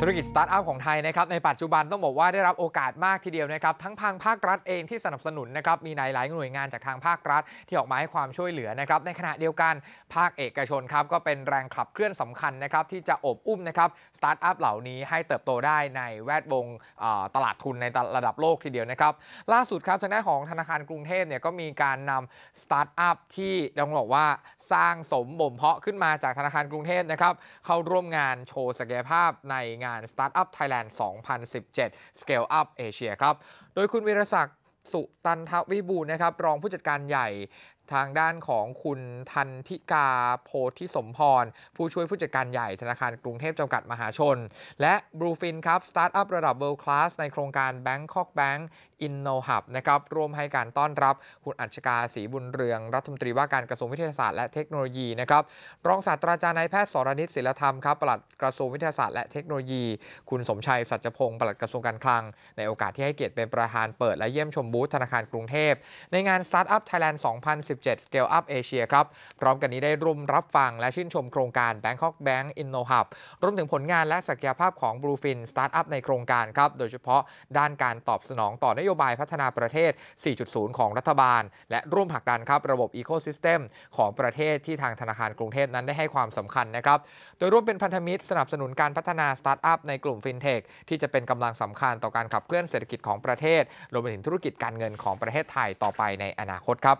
ธุรกิจสตาร์ทอัพของไทยนะครับในปัจจุบันต้องบอกว่าได้รับโอกาสมากทีเดียวนะครับทั้งทางภาครัฐเองที่สนับสนุนนะครับมีหลายหน่วยงานจากทางภาครัฐ ที่ออกมาให้ความช่วยเหลือนะครับในขณะเดียวกันภาคเอกชนครับ ก็เป็นแรงขับเคลื่อนสำคัญนะครับที่จะอบอุ้มนะครับสตาร์ทอัพเหล่านี้ให้เติบโตได้ในแวดวงตลาดทุนในระดับโลกทีเดียวนะครับล่าสุดครับทางด้านของธนาคารกรุงเทพเนี่ยก็มีการนำสตาร์ทอัพที่ต้องบอกว่าสร้างสมบ่มเพาะขึ้นมาจากธนาคารกรุงเทพนะครับเข้าร่วมงานโชว์ศักยภาพในงานงาน Startup Thailand 2017 Scale Up Asia ครับ โดยคุณวีรศักดิ์สุตันทวิบูลนะครับ รองผู้จัดการใหญ่ทางด้านของคุณทันธิกาโพธิสมพร ผู้ช่วยผู้จัดการใหญ่ธนาคารกรุงเทพจำกัดมหาชน และบลูฟินครับ สตาร์ทอัพระดับเวิลด์คลาสในโครงการ Bangkok Bank InnoHub นะครับร่วมให้การต้อนรับคุณอัจฉกาศรีบุญเรืองรัฐมนตรีว่าการกระทรวงวิทยาศาสตร์และเทคโนโลยีนะครับรองศาสตราจารย์นายแพทย์สรนิตศิลธรรมครับปลัดกระทรวงวิทยาศาสตร์และเทคโนโลยี คุณสมชัยสัจพงศ์ปลัดกระทรวงการคลัง ในโอกาสที่ให้เกียรติเป็นประธานเปิด และเยี่ยมชมบูธธนาคารกรุงเทพ ในงานสตาร์ทอัพไทยแลนด์2010 1 7 Scale Up Asia ครับ พร้อมกันนี้ได้ร่วมรับฟังและชื่นชมโครงการ Bangkok Bank Inno Hub รวมถึงผลงานและศักยภาพของ Bluefin Startup ในโครงการครับ โดยเฉพาะด้านการตอบสนองต่อนโยบายพัฒนาประเทศ 4.0 ของรัฐบาล และร่วมผลักดันครับระบบ Ecosystem ของประเทศที่ทางธนาคารกรุงเทพนั้นได้ให้ความสำคัญนะครับ โดยร่วมเป็นพันธมิตรสนับสนุนการพัฒนาสตาร์ทอัพในกลุ่มฟินเทคที่จะเป็นกำลังสำคัญต่อการขับเคลื่อนเศรษฐกิจของประเทศรวมไปถึงธุรกิจการเงินของประเทศไทยต่อไปในอนาคตครับ